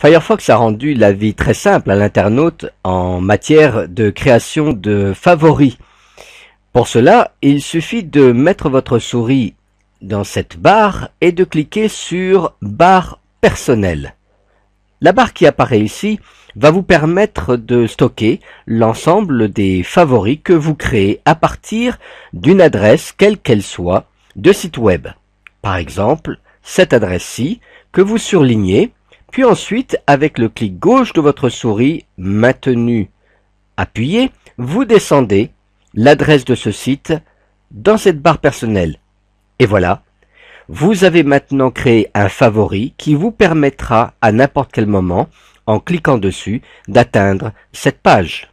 Firefox a rendu la vie très simple à l'internaute en matière de création de favoris. Pour cela, il suffit de mettre votre souris dans cette barre et de cliquer sur barre personnelle. La barre qui apparaît ici va vous permettre de stocker l'ensemble des favoris que vous créez à partir d'une adresse, quelle qu'elle soit, de site web. Par exemple, cette adresse-ci que vous surlignez puis ensuite, avec le clic gauche de votre souris, maintenu, appuyé, vous descendez l'adresse de ce site dans cette barre personnelle. Et voilà, vous avez maintenant créé un favori qui vous permettra à n'importe quel moment, en cliquant dessus, d'atteindre cette page.